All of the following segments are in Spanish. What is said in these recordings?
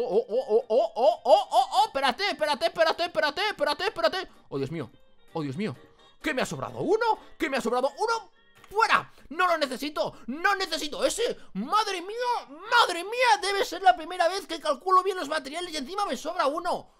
Oh, oh, oh, oh, oh, oh, oh, oh, oh, espérate, espérate, espérate, espérate, espérate, espérate. Oh, Dios mío, oh, Dios mío. ¿Qué me ha sobrado? ¿Uno? ¿Qué me ha sobrado? ¿Uno? ¡Fuera! ¡No lo necesito! ¡No necesito ese! ¡Madre mía! ¡Madre mía! Debe ser la primera vez que calculo bien los materiales y encima me sobra uno.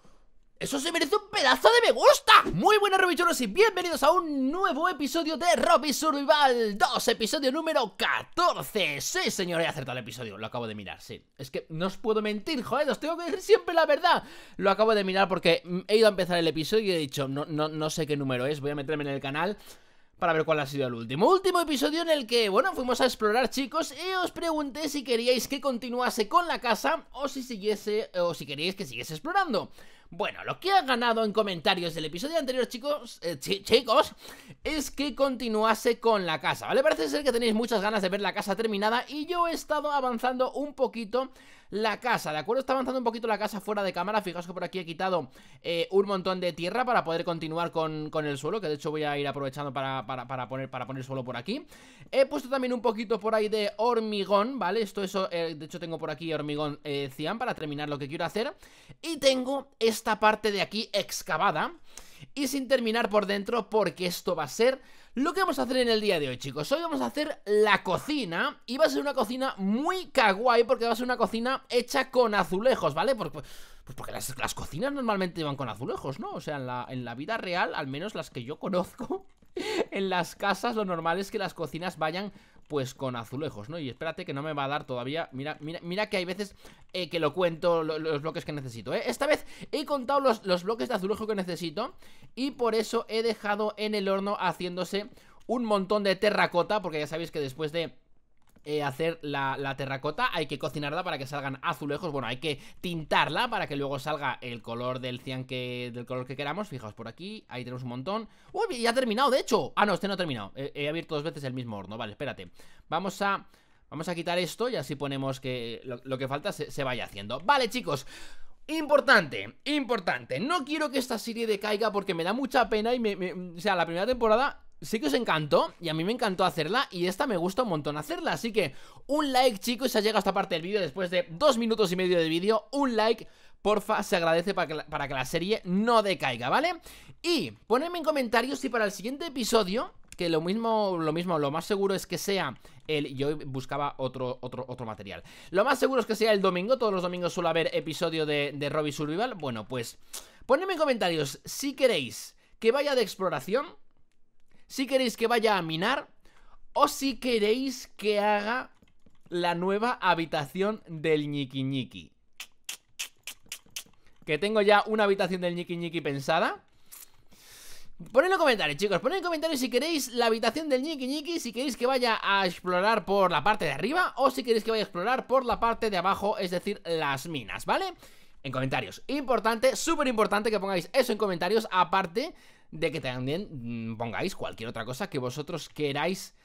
¡Eso se merece un pedazo de me gusta! Muy buenas Robichoros, y bienvenidos a un nuevo episodio de Robby Survival 2, episodio número 14 Sí señor, he acertado el episodio, lo acabo de mirar, sí Es que no os puedo mentir, joder, os tengo que decir siempre la verdad Lo acabo de mirar porque he ido a empezar el episodio y he dicho, no, no, no sé qué número es, voy a meterme en el canal para ver cuál ha sido el último. Último episodio en el que, bueno, fuimos a explorar, chicos, y os pregunté si queríais que continuase con la casa o si siguiese, o si queríais que siguiese explorando. Bueno, lo que ha ganado en comentarios del episodio anterior, chicos, eh, chicos, es que continuase con la casa, ¿vale? Parece ser que tenéis muchas ganas de ver la casa terminada y yo he estado avanzando un poquito la casa, ¿de acuerdo? Está avanzando un poquito la casa fuera de cámara, fijaos que por aquí he quitado eh, un montón de tierra para poder continuar con, el suelo, que de hecho voy a ir aprovechando para, poner, para poner suelo por aquí. He puesto también un poquito por ahí de hormigón, ¿vale? Esto eso, eh, de hecho tengo por aquí hormigón eh, cian para terminar lo que quiero hacer. Y tengo esta parte de aquí excavada y sin terminar por dentro porque esto va a ser lo que vamos a hacer en el día de hoy, chicos. Hoy vamos a hacer la cocina y va a ser una cocina muy kawaii porque va a ser una cocina hecha con azulejos, ¿vale? Porque... Pues porque las, cocinas normalmente van con azulejos, ¿no? O sea, la, en la vida real, al menos las que yo conozco, en las casas lo normal es que las cocinas vayan pues con azulejos, ¿no? Y espérate que no me va a dar todavía, mira, mira, mira que hay veces eh, que lo cuento los bloques que necesito, ¿eh? Esta vez he contado los, los bloques de azulejo que necesito y por eso he dejado en el horno haciéndose un montón de terracota, porque ya sabéis que después de eh, hacer la, terracota, hay que cocinarla para que salgan azulejos, bueno, hay que tintarla para que luego salga el color del cian que, del color que queramos, fijaos por aquí, ahí tenemos un montón, uy, ya ha terminado de hecho, ah no, este no ha terminado, eh, he, abierto dos veces el mismo horno, vale, espérate, vamos a... Vamos a quitar esto y así ponemos que lo, que falta se, vaya haciendo. Vale, chicos, Importante, importante. No quiero que esta serie decaiga porque me da mucha pena y me, me, o sea, la primera temporada sí que os encantó y a mí me encantó hacerla y esta me gusta un montón hacerla, así que un like chicos, si ha llegado a esta parte del vídeo después de dos minutos y medio de vídeo, un like porfa, se agradece para que, la, para que la serie no decaiga, ¿vale? Y ponedme en comentarios si para el siguiente episodio, que lo mismo, lo mismo, lo más seguro es que sea el, yo buscaba otro, otro, otro material. Lo más seguro es que sea el domingo, todos los domingos suele haber episodio de, de Robbie Survival. Bueno, pues ponedme en comentarios si queréis que vaya de exploración, si queréis que vaya a minar o si queréis que haga la nueva habitación del ñiqui Que tengo ya una habitación del ñiqui pensada. Ponedlo en comentarios, chicos. Poned en comentarios si queréis la habitación del ñiqui si queréis que vaya a explorar por la parte de arriba o si queréis que vaya a explorar por la parte de abajo, es decir, las minas, ¿vale? En comentarios. Importante, súper importante que pongáis eso en comentarios, aparte de que también mm, pongáis cualquier otra cosa que vosotros queráis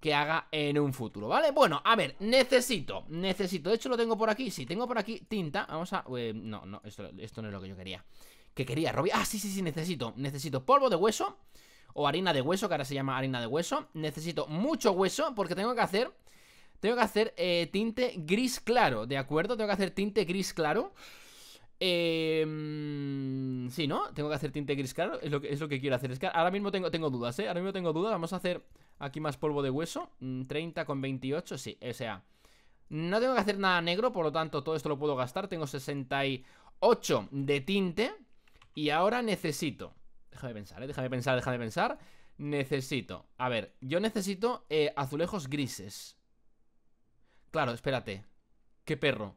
que haga en un futuro, ¿vale? Bueno, a ver, necesito, necesito, de hecho lo tengo por aquí, sí, tengo por aquí tinta, vamos a... Eh, no, no, esto, esto no es lo que yo quería. que quería, Robbie? Ah, sí, sí, sí, necesito, necesito polvo de hueso o harina de hueso, que ahora se llama harina de hueso. Necesito mucho hueso porque tengo que hacer... Tengo que hacer eh, tinte gris claro, ¿de acuerdo? Tengo que hacer tinte gris claro. Eh, sí, ¿no? Tengo que hacer tinte gris claro. Es lo que, es lo que quiero hacer. Es que ahora mismo tengo, tengo dudas, ¿eh? Ahora mismo tengo dudas. Vamos a hacer aquí más polvo de hueso. 30 mm, con 28, sí. O sea, no tengo que hacer nada negro. Por lo tanto, todo esto lo puedo gastar. Tengo 68 de tinte. Y ahora necesito... Déjame pensar, ¿eh? Déjame pensar, déjame pensar. Necesito... A ver, yo necesito eh, azulejos grises. Claro, espérate. ¿Qué perro?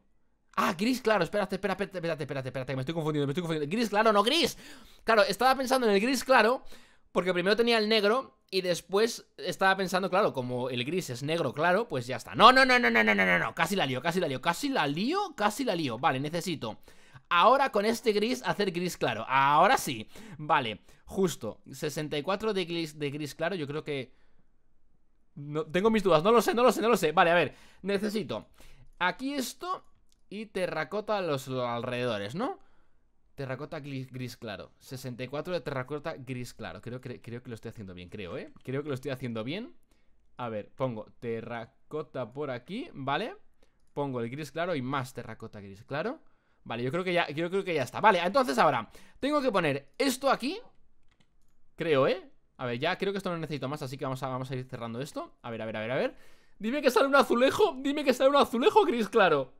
Ah, gris, claro, espérate, espérate, espérate, espérate, espérate, que me estoy confundiendo, me estoy confundiendo. Gris, claro, no gris. Claro, estaba pensando en el gris, claro, porque primero tenía el negro y después estaba pensando, claro, como el gris es negro, claro, pues ya está. No, no, no, no, no, no, no, no, no, casi la lío, casi la lío, casi la lío, casi la lío. Vale, necesito ahora con este gris hacer gris claro. Ahora sí. Vale, justo. 64 de gris, de gris claro, yo creo que... No, tengo mis dudas, no lo sé, no lo sé, no lo sé. Vale, a ver, necesito... Aquí esto y terracota a los alrededores, ¿no? Terracota gris, claro. 64 de terracota gris claro. Creo, creo que lo estoy haciendo bien, creo, ¿eh? Creo que lo estoy haciendo bien. A ver, pongo terracota por aquí, ¿vale? Pongo el gris claro y más terracota gris claro. Vale, yo creo que ya, yo creo que ya está. Vale, entonces ahora tengo que poner esto aquí. Creo, ¿eh? A ver, ya creo que esto no necesito más, así que vamos a, vamos a ir cerrando esto. A ver, a ver, a ver, a ver. Dime que sale un azulejo, dime que sale un azulejo gris claro.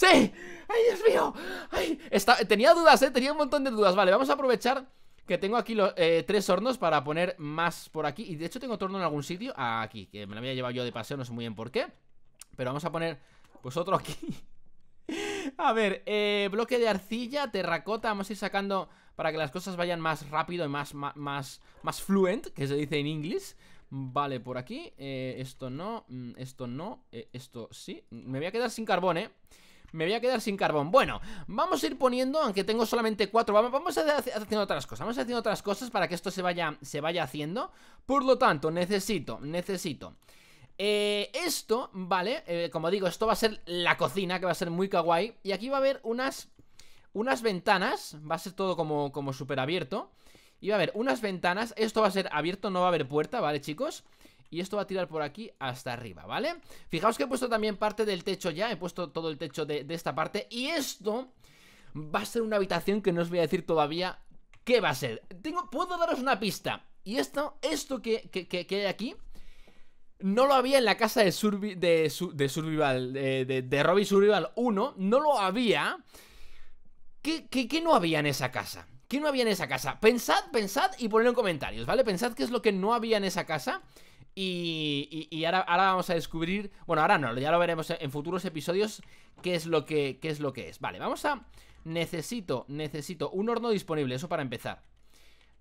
¡Sí! ¡Ay, Dios mío! ¡Ay! Tenía dudas, ¿eh? Tenía un montón de dudas Vale, vamos a aprovechar que tengo aquí los, eh, tres hornos para poner más por aquí Y de hecho tengo otro horno en algún sitio Aquí, que me lo había llevado yo de paseo, no sé muy bien por qué Pero vamos a poner, pues otro aquí A ver, eh, bloque de arcilla, terracota Vamos a ir sacando para que las cosas vayan más rápido y más, más, más, fluent Que se dice en inglés Vale, por aquí, eh, esto no, mm, esto no, esto sí Me voy a quedar sin carbón, eh me voy a quedar sin carbón. Bueno, vamos a ir poniendo, aunque tengo solamente cuatro, vamos a hacer haciendo otras cosas, vamos a ir haciendo otras cosas para que esto se vaya, se vaya haciendo. Por lo tanto, necesito, necesito... Eh, esto, vale, eh, como digo, esto va a ser la cocina, que va a ser muy kawaii. Y aquí va a haber unas, unas ventanas, va a ser todo como, como súper abierto. Y va a haber unas ventanas, esto va a ser abierto, no va a haber puerta, ¿vale, chicos? y esto va a tirar por aquí hasta arriba, ¿vale? Fijaos que he puesto también parte del techo ya, he puesto todo el techo de, esta parte y esto va a ser una habitación que no os voy a decir todavía qué va a ser. Tengo, puedo daros una pista y esto, esto que, que, hay aquí... No lo había en la casa de, de, Survival, de, Robbie Survival 1, no lo había. ¿Qué, qué, qué no había en esa casa? ¿Qué no había en esa casa? Pensad, pensad y ponedlo en comentarios, ¿vale? Pensad qué es lo que no había en esa casa. Y, ahora, vamos a descubrir. Bueno, ahora no, ya lo veremos en, futuros episodios. Qué es lo que. es lo que es. Vale, vamos a. Necesito, necesito un horno disponible, eso para empezar.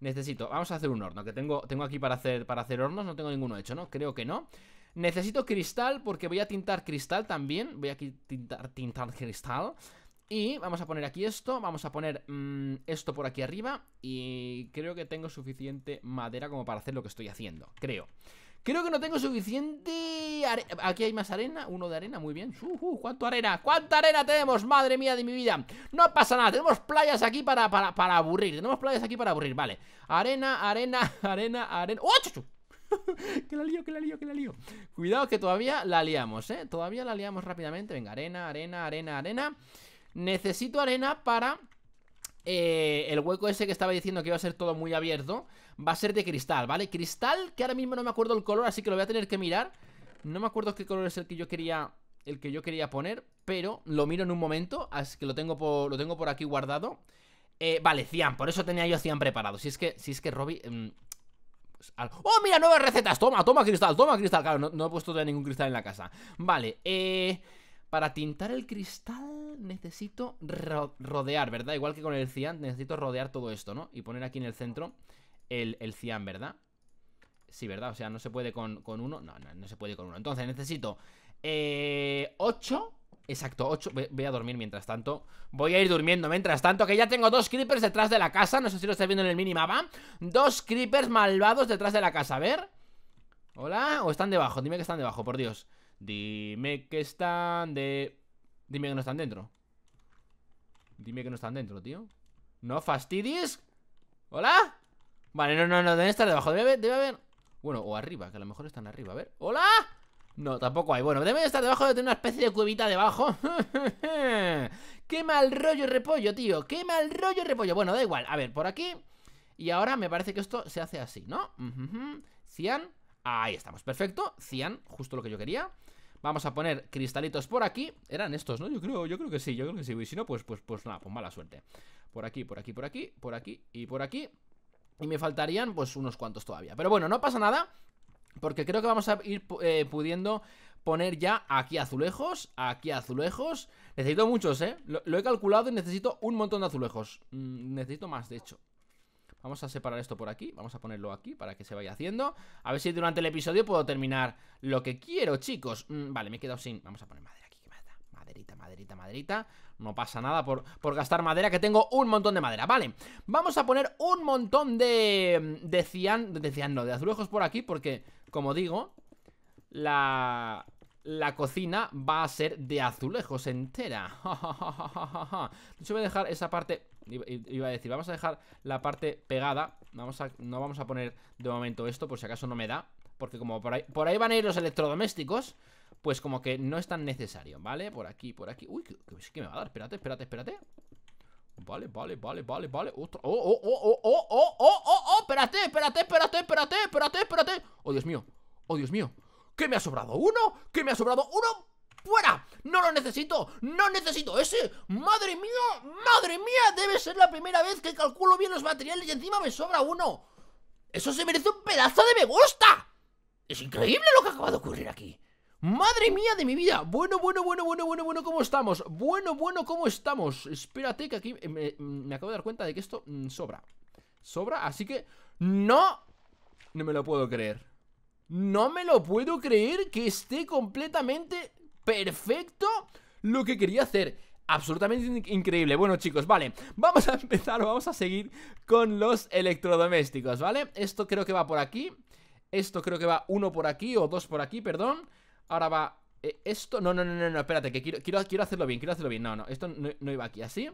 Necesito, vamos a hacer un horno, que tengo, tengo aquí para hacer, para hacer hornos, no tengo ninguno hecho, ¿no? Creo que no. Necesito cristal, porque voy a tintar cristal también. Voy aquí tintar, tintar cristal. Y vamos a poner aquí esto, vamos a poner mm, esto por aquí arriba y creo que tengo suficiente madera como para hacer lo que estoy haciendo, creo. Creo que no tengo suficiente... Aquí hay más arena, uno de arena, muy bien uh, uh, ¿Cuánto arena? ¿Cuánta arena tenemos? Madre mía de mi vida No pasa nada, tenemos playas aquí para, para, para aburrir Tenemos playas aquí para aburrir, vale Arena, arena, arena, arena ¡Oh, chuchu! que la lío, que la lío, que la lío Cuidado que todavía la liamos, eh Todavía la liamos rápidamente Venga, arena, arena, arena, arena Necesito arena para eh, el hueco ese que estaba diciendo que iba a ser todo muy abierto Va a ser de cristal, ¿vale? Cristal que ahora mismo no me acuerdo el color, así que lo voy a tener que mirar No me acuerdo qué color es el que yo quería el que yo quería poner, pero lo miro en un momento, así que lo tengo por, lo tengo por aquí guardado. Eh, vale, Cian, por eso tenía yo Cian preparado. Si es que, si es que Robbie... Mm, pues, ¡Oh, mira, nuevas recetas! Toma, toma cristal, toma cristal. Claro, no, no he puesto todavía ningún cristal en la casa. Vale, eh, Para tintar el cristal necesito rodear, ¿verdad? Igual que con el cian, necesito rodear todo esto, ¿no? Y poner aquí en el centro el, cian, ¿verdad? Sí, ¿verdad? O sea, no se puede con, uno. No, no, se puede con uno. Entonces necesito eh, 8. Exacto, 8. Voy a dormir mientras tanto. Voy a ir durmiendo mientras tanto, que ya tengo dos creepers detrás de la casa. No sé si lo estáis viendo en el minimapa. Dos creepers malvados detrás de la casa. A ver. Hola. ¿O están debajo? Dime que están debajo, por Dios. Dime que están de... Dime que no están dentro Dime que no están dentro, tío No fastidies ¿Hola? Vale, no, no, no, deben estar debajo Debe haber, debe haber Bueno, o arriba, que a lo mejor están arriba A ver, ¿hola? No, tampoco hay Bueno, deben estar debajo de una especie de cuevita debajo Qué mal rollo repollo, tío Qué mal rollo repollo Bueno, da igual, a ver, por aquí Y ahora me parece que esto se hace así, ¿no? Cian, ahí estamos, perfecto Cian, justo lo que yo quería Vamos a poner cristalitos por aquí. Eran estos, ¿no? Yo creo, yo creo que sí, yo creo que sí. Y si no, pues, pues, pues nada, pues mala suerte. Por aquí, por aquí, por aquí, por aquí y por aquí. Y me faltarían, pues, unos cuantos todavía. Pero bueno, no pasa nada. Porque creo que vamos a ir eh, pudiendo poner ya aquí azulejos, aquí azulejos. Necesito muchos, ¿eh? Lo, he calculado y necesito un montón de azulejos. Mm, necesito más, de hecho. Vamos a separar esto por aquí, vamos a ponerlo aquí para que se vaya haciendo. A ver si durante el episodio puedo terminar lo que quiero, chicos. Mm, vale, me he quedado sin... Vamos a poner madera aquí, Maderita, maderita, maderita. No pasa nada por, por, gastar madera, que tengo un montón de madera. Vale, vamos a poner un montón de... Mm, de cian... De cian, no, de azulejos por aquí, porque, como digo, la la cocina va a ser de azulejos entera. de hecho, voy a dejar esa parte Iba a decir, vamos a dejar la parte pegada vamos a, No vamos a poner de momento esto Por si acaso no me da Porque como por ahí, por ahí van a ir los electrodomésticos Pues como que no es tan necesario, ¿vale? Por aquí, por aquí Uy, ¿qué, me va a dar? Espérate, espérate, espérate Vale, vale, vale, vale, vale Otro. Oh, oh, oh, oh, oh, oh, oh, oh, oh Espérate, espérate, espérate, espérate, espérate, espérate Oh, Dios mío, oh, Dios mío ¿Qué me ha sobrado? ¿Uno? ¿Qué me ha sobrado? ¡Uno! ¡Fuera! no lo necesito, no necesito ese. Madre mía, madre mía, debe ser la primera vez que calculo bien los materiales y encima me sobra uno. Eso se merece un pedazo de me gusta. Es increíble lo que acaba de ocurrir aquí. ¡Madre mía de mi vida! Bueno, bueno, bueno, bueno, bueno, bueno, ¿cómo estamos? Bueno, bueno, ¿cómo estamos? Espérate que aquí me, me acabo de dar cuenta de que esto mm, sobra Sobra, así que... ¡No! No me lo puedo creer No me lo puedo creer que esté completamente perfecto lo que quería hacer. Absolutamente increíble. Bueno, chicos, vale. Vamos a empezar, vamos a seguir con los electrodomésticos, ¿vale? Esto creo que va por aquí. Esto creo que va uno por aquí o dos por aquí, perdón. Ahora va eh, esto. No, no, no, no, no, espérate, que quiero, quiero, quiero, hacerlo bien, quiero hacerlo bien. No, no, esto no, iba aquí, así.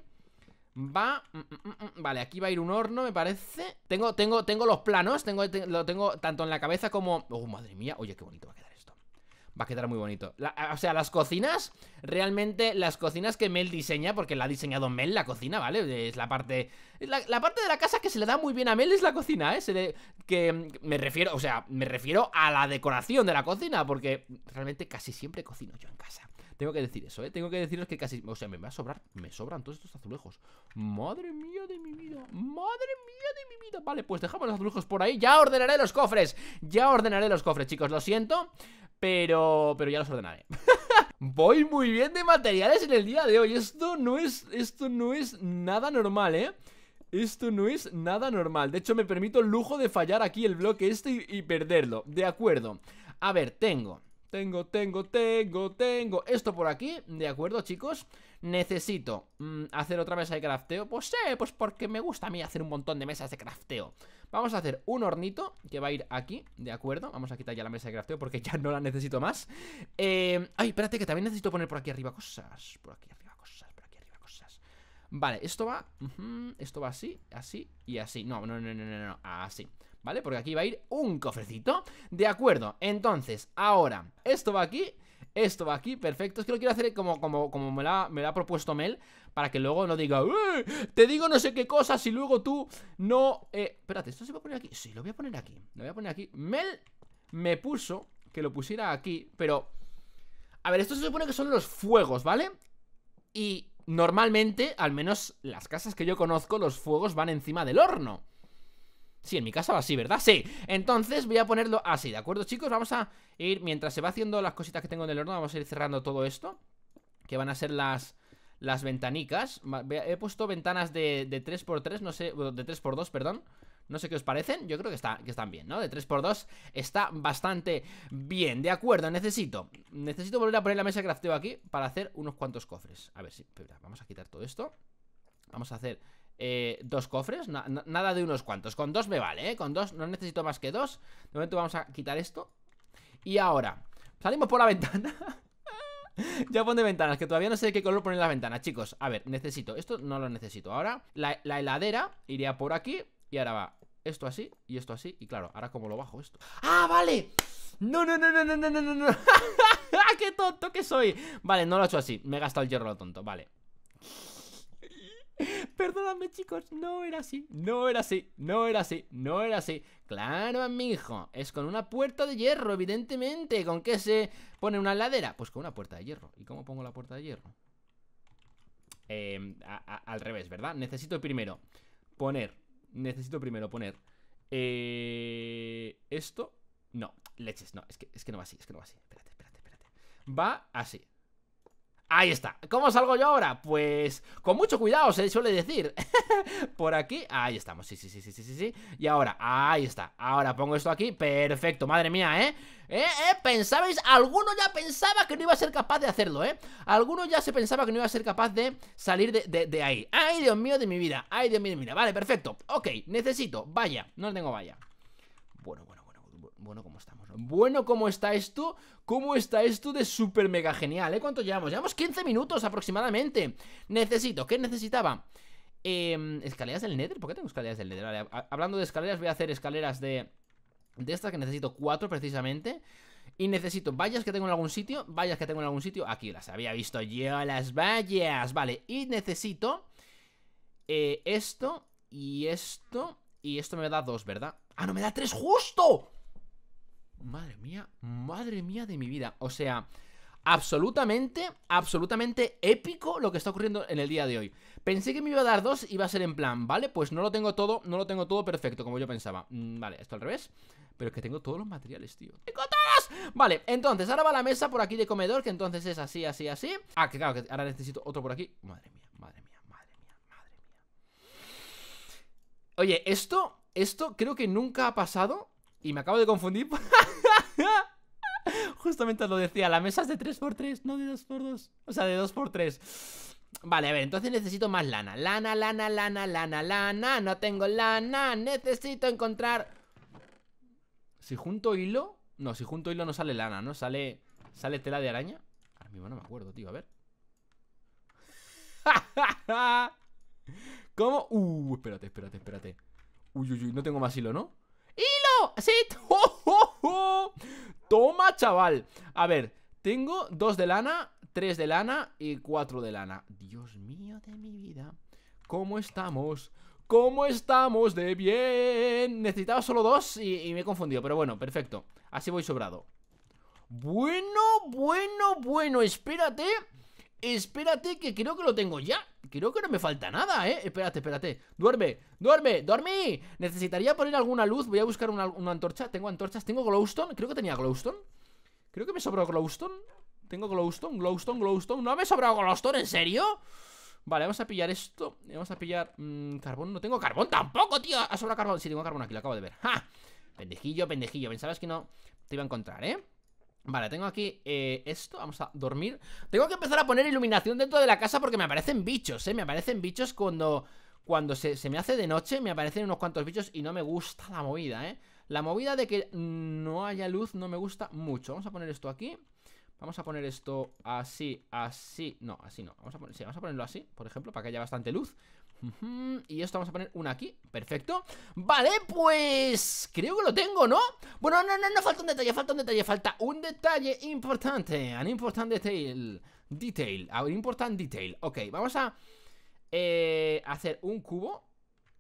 Va. Mm, mm, mm, vale, aquí va a ir un horno, me parece. Tengo, tengo, tengo los planos, tengo, lo tengo tanto en la cabeza como. Oh, madre mía, oye, qué bonito va a quedar va a quedar muy bonito. o sea, las cocinas, realmente las cocinas que Mel diseña, porque la ha diseñado Mel, la cocina, ¿vale? Es la parte... La, parte de la casa que se le da muy bien a Mel es la cocina, ¿eh? que me refiero, o sea, me refiero a la decoración de la cocina, porque realmente casi siempre cocino yo en casa. Tengo que decir eso, ¿eh? Tengo que deciros que casi... O sea, me va a sobrar, me sobran todos estos azulejos. Madre mía de mi vida, madre mía de mi vida. Vale, pues dejamos los azulejos por ahí. Ya ordenaré los cofres, ya ordenaré los cofres, chicos, lo siento. Pero, pero ya los ordenaré. Voy muy bien de materiales en el día de hoy. Esto no es, esto no es nada normal, ¿eh? Esto no es nada normal. De hecho, me permito el lujo de fallar aquí el bloque este y, y perderlo. De acuerdo. A ver, tengo. Tengo, tengo, tengo, tengo. Esto por aquí. De acuerdo, chicos. Necesito mm, hacer otra mesa de crafteo. Pues sí, pues porque me gusta a mí hacer un montón de mesas de crafteo. Vamos a hacer un hornito que va a ir aquí, ¿de acuerdo? Vamos a quitar ya la mesa de crafteo porque ya no la necesito más. Eh, ay, espérate, que también necesito poner por aquí arriba cosas. Por aquí arriba cosas, por aquí arriba cosas. Vale, esto va... esto va así, así y así. No, no, no, no, no, no, así. ¿Vale? Porque aquí va a ir un cofrecito. De acuerdo, entonces, ahora, esto va aquí esto va aquí, perfecto. Es que lo quiero hacer como, como, como me, la, me ha propuesto Mel, para que luego no diga, te digo no sé qué cosas y luego tú no... Eh, espérate, ¿esto se va a poner aquí? Sí, lo voy a poner aquí, lo voy a poner aquí. Mel me puso que lo pusiera aquí, pero... A ver, esto se supone que son los fuegos, ¿vale? Y normalmente, al menos las casas que yo conozco, los fuegos van encima del horno. Sí, en mi casa va así, ¿verdad? Sí, entonces voy a ponerlo así, ¿de acuerdo, chicos? Vamos a ir, mientras se va haciendo las cositas que tengo en el horno Vamos a ir cerrando todo esto Que van a ser las, las ventanicas He puesto ventanas de, 3x3, no sé, de 3x2, perdón no sé qué os parecen, yo creo que, está, que están bien, ¿no? De 3x2 está bastante bien De acuerdo, necesito Necesito volver a poner la mesa de crafteo aquí Para hacer unos cuantos cofres A ver si, vamos a quitar todo esto Vamos a hacer eh, dos cofres, nada de unos cuantos. Con dos me vale, ¿eh? Con dos, no necesito más que dos. De momento vamos a quitar esto. Y ahora, salimos por la ventana. ya pone ventanas, que todavía no sé qué color poner la ventana chicos. A ver, necesito, esto no lo necesito. Ahora, la, heladera iría por aquí. Y ahora va esto así y esto así. Y claro, ahora como lo bajo esto. ¡Ah, vale! No, no, no, no, no, no, no, no. ¡Ah, ¡Qué tonto que soy! Vale, no lo he hecho así. Me he gastado el hierro lo tonto. Vale. Perdóname, chicos, no era así, no era así, no era así, no era así. Claro, hijo, es con una puerta de hierro, evidentemente. ¿Con qué se pone una ladera? Pues con una puerta de hierro. ¿Y cómo pongo la puerta de hierro? Em, al revés, ¿verdad? Necesito primero poner, necesito primero poner eh, esto. No, leches, no, es que, es que no va así, es que no va así. Espérate, espérate, espérate. Va así. Ahí está. ¿Cómo salgo yo ahora? Pues con mucho cuidado, se suele decir. Por aquí, ahí estamos. Sí, sí, sí, sí, sí, sí. Y ahora, ahí está. Ahora pongo esto aquí. Perfecto, madre mía, ¿eh? ¿eh? ¿Eh? ¿Pensabais? Alguno ya pensaba que no iba a ser capaz de hacerlo, ¿eh? Alguno ya se pensaba que no iba a ser capaz de salir de, de, ahí. ¡Ay, Dios mío de mi vida! ¡Ay, Dios mío de mi vida! Vale, perfecto. Ok, necesito. Vaya, no tengo vaya. Bueno, bueno, bueno, bueno, ¿cómo estamos? Bueno, ¿cómo está esto? ¿Cómo está esto de súper mega genial? ¿Eh? ¿Cuánto llevamos? Llevamos 15 minutos aproximadamente. Necesito, ¿qué necesitaba? Eh, escaleras del Nether, ¿por qué tengo escaleras del Nether? hablando de escaleras, voy a hacer escaleras de... De estas que necesito cuatro precisamente Y necesito vallas que tengo en algún sitio Vallas que tengo en algún sitio Aquí las había visto yo, las vallas Vale, y necesito eh, Esto Y esto Y esto me da dos, ¿verdad? ¡Ah, no, me da tres justo! madre mía, madre mía de mi vida. O sea, absolutamente, absolutamente épico lo que está ocurriendo en el día de hoy. Pensé que me iba a dar dos y va a ser en plan, ¿vale? Pues no lo tengo todo, no lo tengo todo perfecto, como yo pensaba. Mm, vale, esto al revés. Pero es que tengo todos los materiales, tío. ¡Tengo todos! Vale, entonces, ahora va la mesa por aquí de comedor, que entonces es así, así, así. Ah, que claro, que ahora necesito otro por aquí. Madre mía, madre mía, madre mía, madre mía. Oye, esto, esto creo que nunca ha pasado. Y me acabo de confundir Justamente os lo decía, la mesa es de 3x3, no de 2x2. O sea, de 2x3. Vale, a ver, entonces necesito más lana. Lana, lana, lana, lana, lana. No tengo lana. Necesito encontrar... Si junto hilo... No, si junto hilo no sale lana, ¿no? Sale... ¿Sale tela de araña? Ahora mismo no me acuerdo, tío. A ver. ¿Cómo? Uh, espérate, espérate, espérate. Uy, uy, uy. No tengo más hilo, ¿no? ¡Hilo! ¡Sí! ¡Oh, oh! ¡Oh! Toma, chaval. A ver, tengo dos de lana, tres de lana y cuatro de lana. Dios mío de mi vida. ¿Cómo estamos? ¿Cómo estamos de bien? Necesitaba solo dos y, me he confundido, pero bueno, perfecto. Así voy sobrado. Bueno, bueno, bueno, espérate. Espérate que creo que lo tengo ya. Creo que no me falta nada, ¿eh? Espérate, espérate Duerme, duerme, dormí Necesitaría poner alguna luz Voy a buscar una, antorcha Tengo antorchas Tengo glowstone Creo que tenía glowstone Creo que me sobró glowstone Tengo glowstone, glowstone, glowstone ¿No me sobró glowstone? ¿En serio? Vale, vamos a pillar esto Vamos a pillar... Mm, carbón No tengo carbón tampoco, tío Ha sobrado carbón Sí, tengo carbón aquí Lo acabo de ver ¡Ja! Pendejillo, pendejillo Pensabas que no te iba a encontrar, ¿eh? Vale, tengo aquí eh, esto, vamos a dormir Tengo que empezar a poner iluminación dentro de la casa porque me aparecen bichos, eh Me aparecen bichos cuando, cuando se, me hace de noche Me aparecen unos cuantos bichos y no me gusta la movida, eh La movida de que no haya luz no me gusta mucho Vamos a poner esto aquí Vamos a poner esto así, así No, así no, vamos a, poner, sí, vamos a ponerlo así, por ejemplo, para que haya bastante luz y esto vamos a poner una aquí, perfecto Vale, pues creo que lo tengo, ¿no? Bueno, no, no, no, falta un detalle, falta un detalle Falta un detalle importante An important detail Detail, un important detail Ok, vamos a eh, hacer un cubo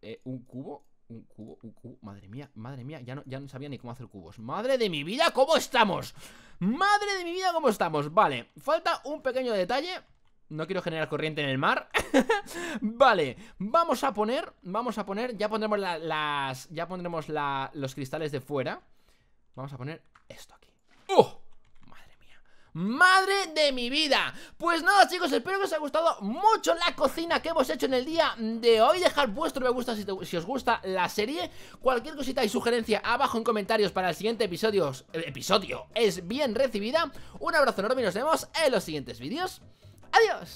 eh, Un cubo un cubo, un cubo, madre mía, madre mía, ya no, ya no sabía ni cómo hacer cubos Madre de mi vida, ¿cómo estamos? Madre de mi vida, ¿cómo estamos? Vale, falta un pequeño detalle no quiero generar corriente en el mar Vale, vamos a poner Vamos a poner, ya pondremos las Ya pondremos los cristales de fuera Vamos a poner esto aquí ¡Oh! ¡Madre mía! ¡Madre de mi vida! Pues nada chicos, espero que os haya gustado mucho la cocina que hemos hecho en el día de hoy Dejar vuestro me gusta si, si os gusta la serie Cualquier cosita y sugerencia abajo en comentarios para el siguiente episodio, eh, episodio es bien recibida Un abrazo enorme y nos vemos en los siguientes vídeos Adiós.